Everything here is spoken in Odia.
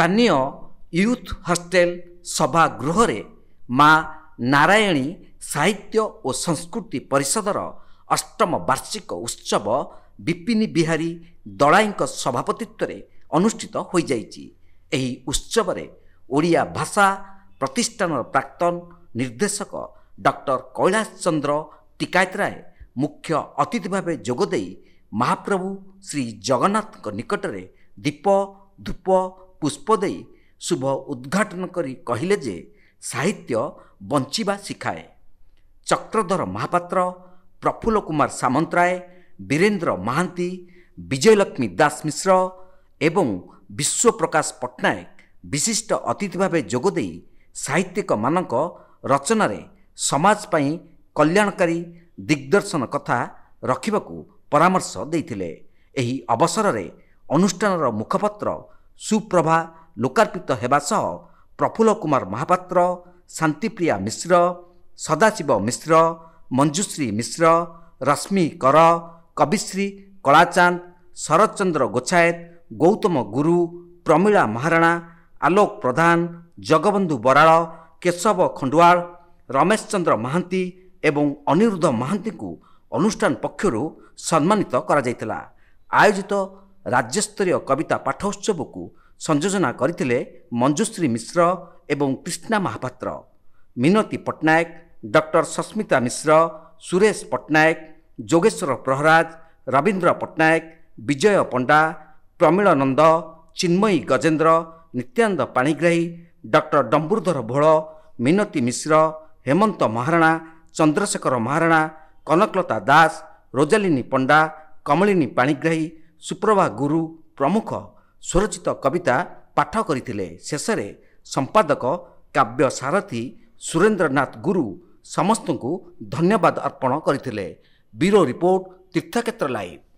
ସ୍ଥାନୀୟ ୟୁଥ୍ ହଷ୍ଟେଲ ସଭାଗୃହରେ ମା ନାରାୟଣୀ ସାହିତ୍ୟ ଓ ସଂସ୍କୃତି ପରିଷଦର ଅଷ୍ଟମ ବାର୍ଷିକ ଉତ୍ସବ ବିପିନି ବିହାରୀ ଦଳାଇଙ୍କ ସଭାପତିତ୍ୱରେ ଅନୁଷ୍ଠିତ ହୋଇଯାଇଛି ଏହି ଉତ୍ସବରେ ଓଡ଼ିଆ ଭାଷା ପ୍ରତିଷ୍ଠାନର ପ୍ରାକ୍ତନ ନିର୍ଦ୍ଦେଶକ ଡକ୍ଟର କୈଳାସ ଚନ୍ଦ୍ର ଟିକାୟତରାୟ ମୁଖ୍ୟ ଅତିଥି ଭାବେ ଯୋଗଦେଇ ମହାପ୍ରଭୁ ଶ୍ରୀ ଜଗନ୍ନାଥଙ୍କ ନିକଟରେ ଦୀପ ଧୂପ ପୁଷ୍ପ ଦେଇ ଶୁଭ ଉଦ୍ଘାଟନ କରି କହିଲେ ଯେ ସାହିତ୍ୟ ବଞ୍ଚିବା ଶିଖାଏ ଚକ୍ରଧର ମହାପାତ୍ର ପ୍ରଫୁଲ୍ଲ କୁମାର ସାମନ୍ତରାୟ ବୀରେନ୍ଦ୍ର ମହାନ୍ତି ବିଜୟଲକ୍ଷ୍ମୀ ଦାସ ମିଶ୍ର ଏବଂ ବିଶ୍ୱପ୍ରକାଶ ପଟ୍ଟନାୟକ ବିଶିଷ୍ଟ ଅତିଥି ଭାବେ ଯୋଗଦେଇ ସାହିତ୍ୟିକମାନଙ୍କ ରଚନାରେ ସମାଜ ପାଇଁ କଲ୍ୟାଣକାରୀ ଦିଗ୍ଦର୍ଶନ କଥା ରଖିବାକୁ ପରାମର୍ଶ ଦେଇଥିଲେ ଏହି ଅବସରରେ ଅନୁଷ୍ଠାନର ମୁଖପାତ୍ର ସୁପ୍ରଭା ଲୋକାର୍ପିତ ହେବା ସହ ପ୍ରଫୁଲ୍ଲ କୁମାର ମହାପାତ୍ର ଶାନ୍ତିପ୍ରିୟା ମିଶ୍ର ସଦାଶିବ ମିଶ୍ର ମଞ୍ଜୁଶ୍ରୀ ମିଶ୍ର ରଶ୍ମି କର କବିଶ୍ରୀ କଳାଚାନ୍ଦ ଶରତ ଚନ୍ଦ୍ର ଗୋଛାଏତ ଗୌତମ ଗୁରୁ ପ୍ରମିଳା ମହାରଣା ଆଲୋକ ପ୍ରଧାନ ଜଗବନ୍ଧୁ ବରାଳ କେଶବ ଖଣ୍ଡୁଆଳ ରମେଶ ଚନ୍ଦ୍ର ମହାନ୍ତି ଏବଂ ଅନିରୁଦ୍ଧ ମହାନ୍ତିଙ୍କୁ ଅନୁଷ୍ଠାନ ପକ୍ଷରୁ ସମ୍ମାନିତ କରାଯାଇଥିଲା ଆୟୋଜିତ ରାଜ୍ୟସ୍ତରୀୟ କବିତା ପାଠ ଉତ୍ସବକୁ ସଂଯୋଜନା କରିଥିଲେ ମଞ୍ଜୁଶ୍ରୀ ମିଶ୍ର ଏବଂ କ୍ରିଷ୍ଣା ମହାପାତ୍ର ମିନତୀ ପଟ୍ଟନାୟକ ଡକ୍ଟର ସସ୍ମିତା ମିଶ୍ର ସୁରେଶ ପଟ୍ଟନାୟକ ଯୋଗେଶ୍ୱର ପ୍ରହରାଜ ରବୀନ୍ଦ୍ର ପଟ୍ଟନାୟକ ବିଜୟ ପଣ୍ଡା ପ୍ରମିଳ ନନ୍ଦ ଚିନ୍ମୟୀ ଗଜେନ୍ଦ୍ର ନିତ୍ୟାନନ୍ଦ ପାଣିଗ୍ରାହୀ ଡକ୍ଟର ଡମ୍ବୁରଧର ଭୋଳ ମିନତି ମିଶ୍ର ହେମନ୍ତ ମହାରଣା ଚନ୍ଦ୍ରଶେଖର ମହାରଣା କନକଲତା ଦାସ ରୋଜାଲିନୀ ପଣ୍ଡା କମଳିନୀ ପାଣିଗ୍ରାହୀ ସୁପ୍ରଭା ଗୁରୁ ପ୍ରମୁଖ ସ୍ୱରଚିତ କବିତା ପାଠ କରିଥିଲେ ଶେଷରେ ସମ୍ପାଦକ କାବ୍ୟ ସାରଥୀ ସୁରେନ୍ଦ୍ରନାଥ ଗୁରୁ ସମସ୍ତଙ୍କୁ ଧନ୍ୟବାଦ ଅର୍ପଣ କରିଥିଲେ ବ୍ୟୁରୋ ରିପୋର୍ଟ ତୀର୍ଥକ୍ଷେତ୍ର ଲାଇଭ୍